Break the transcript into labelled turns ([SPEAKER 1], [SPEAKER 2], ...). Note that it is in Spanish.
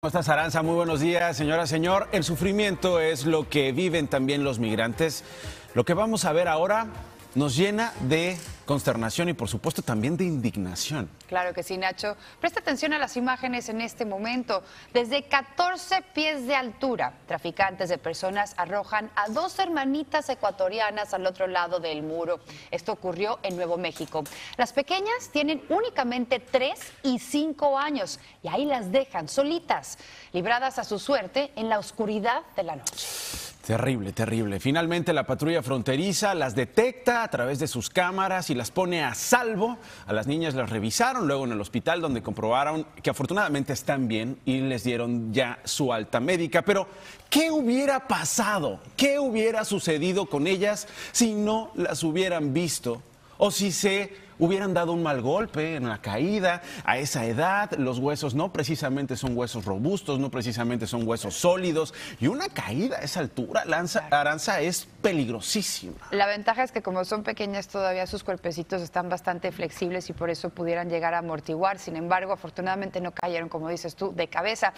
[SPEAKER 1] ¿Cómo estás, Muy buenos días, señora, señor. El sufrimiento es lo que viven también los migrantes. Lo que vamos a ver ahora nos llena de consternación y por supuesto también de indignación.
[SPEAKER 2] Claro que sí, Nacho. Presta atención a las imágenes en este momento. Desde 14 pies de altura, traficantes de personas arrojan a dos hermanitas ecuatorianas al otro lado del muro. Esto ocurrió en Nuevo México. Las pequeñas tienen únicamente 3 y 5 años y ahí las dejan solitas, libradas a su suerte en la oscuridad de la noche.
[SPEAKER 1] Terrible, terrible. Finalmente la patrulla fronteriza las detecta a través de sus cámaras y las pone a salvo. A las niñas las revisaron luego en el hospital donde comprobaron que afortunadamente están bien y les dieron ya su alta médica. Pero, ¿qué hubiera pasado? ¿Qué hubiera sucedido con ellas si no las hubieran visto? O si se hubieran dado un mal golpe en la caída. A esa edad, los huesos no precisamente son huesos robustos, no precisamente son huesos sólidos. Y una caída a esa altura, lanza, Aranza, es peligrosísima.
[SPEAKER 2] La ventaja es que como son pequeñas todavía, sus cuerpecitos están bastante flexibles y por eso pudieran llegar a amortiguar. Sin embargo, afortunadamente no cayeron, como dices tú, de cabeza.